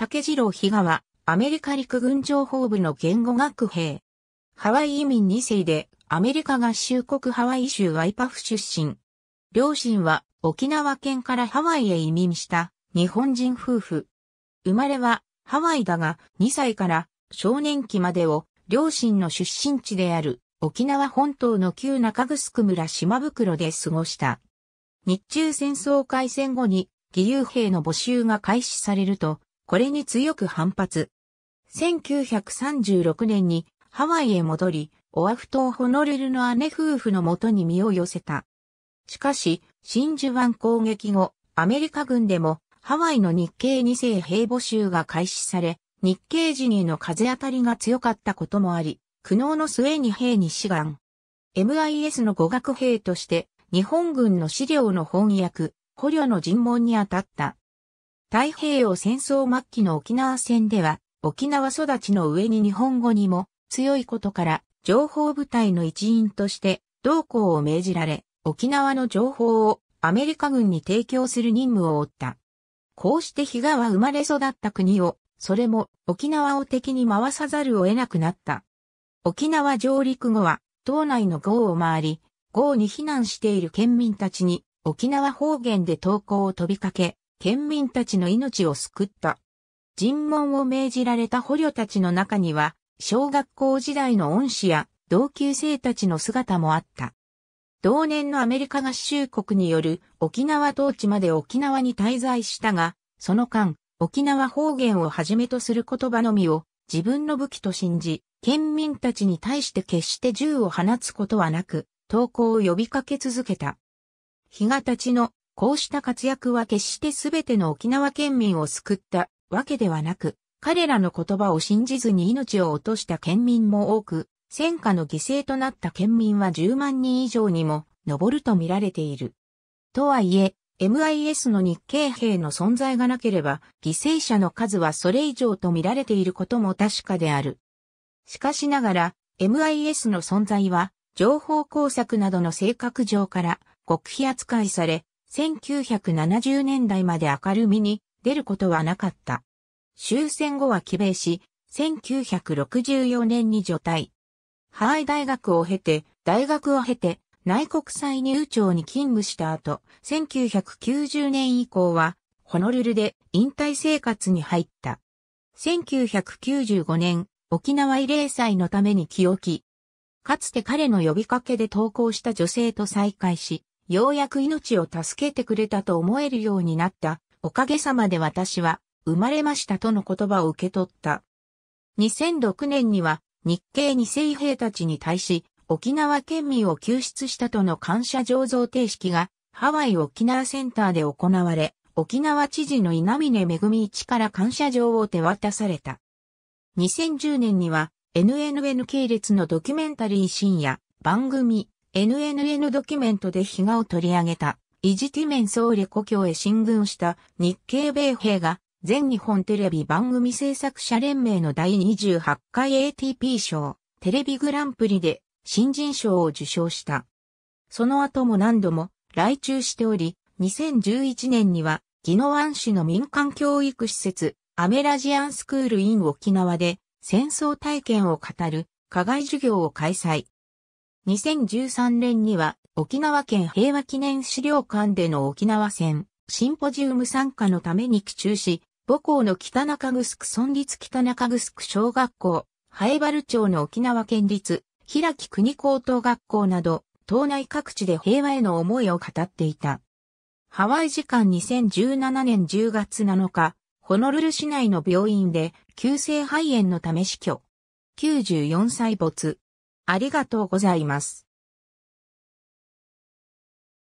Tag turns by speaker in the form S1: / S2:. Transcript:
S1: 竹次郎比嘉は、アメリカ陸軍情報部の言語学兵。ハワイ移民2世で、アメリカ合衆国ハワイ州ワイパフ出身。両親は、沖縄県からハワイへ移民した、日本人夫婦。生まれは、ハワイだが、2歳から、少年期までを、両親の出身地である、沖縄本島の旧中城村島袋で過ごした。日中戦争開戦後に、義勇兵の募集が開始されると、これに強く反発。1936年にハワイへ戻り、オアフ島ホノルルの姉夫婦のもとに身を寄せた。しかし、真珠湾攻撃後、アメリカ軍でもハワイの日系二世兵募集が開始され、日系人への風当たりが強かったこともあり、苦悩の末に兵に志願。MIS の語学兵として、日本軍の資料の翻訳、捕虜の尋問に当たった。太平洋戦争末期の沖縄戦では、沖縄育ちの上に日本語にも強いことから、情報部隊の一員として同行を命じられ、沖縄の情報をアメリカ軍に提供する任務を負った。こうして比嘉は生まれ育った国を、それも沖縄を敵に回さざるを得なくなった。沖縄上陸後は、島内の郷を回り、郷に避難している県民たちに沖縄方言で投稿を飛びかけ、県民たちの命を救った。尋問を命じられた捕虜たちの中には、小学校時代の恩師や同級生たちの姿もあった。同年のアメリカ合衆国による沖縄統治まで沖縄に滞在したが、その間、沖縄方言をはじめとする言葉のみを自分の武器と信じ、県民たちに対して決して銃を放つことはなく、投降を呼びかけ続けた。日がたちのこうした活躍は決して全ての沖縄県民を救ったわけではなく、彼らの言葉を信じずに命を落とした県民も多く、戦火の犠牲となった県民は10万人以上にも上ると見られている。とはいえ、MIS の日系兵の存在がなければ、犠牲者の数はそれ以上と見られていることも確かである。しかしながら、MIS の存在は、情報工作などの性格上から、極秘扱いされ、1970年代まで明るみに出ることはなかった。終戦後は帰米し、1964年に除隊。ハワイ大学を経て、大学を経て、内国際入庁に勤務した後、1990年以降は、ホノルルで引退生活に入った。1995年、沖縄慰霊祭のために清き、かつて彼の呼びかけで投稿した女性と再会し、ようやく命を助けてくれたと思えるようになった。おかげさまで私は生まれましたとの言葉を受け取った。2006年には日系二世兵たちに対し沖縄県民を救出したとの感謝醸造定式がハワイ沖縄センターで行われ、沖縄知事の稲峰恵一から感謝状を手渡された。2010年には NNN 系列のドキュメンタリー深夜番組 NNN ドキュメントで日嘉を取り上げた、イジティメン総理故郷へ進軍した日系米兵が、全日本テレビ番組制作者連盟の第28回 ATP 賞、テレビグランプリで新人賞を受賞した。その後も何度も来中しており、2011年には、宜野湾市の民間教育施設、アメラジアンスクールイン沖縄で戦争体験を語る課外授業を開催。2013年には沖縄県平和記念資料館での沖縄戦シンポジウム参加のために寄中し、母校の北中城村立北中城小学校、早原町の沖縄県立、平木国高等学校など、島内各地で平和への思いを語っていた。ハワイ時間2017年10月7日、ホノルル市内の病院で急性肺炎のため死去。94歳没。ありがとうございます。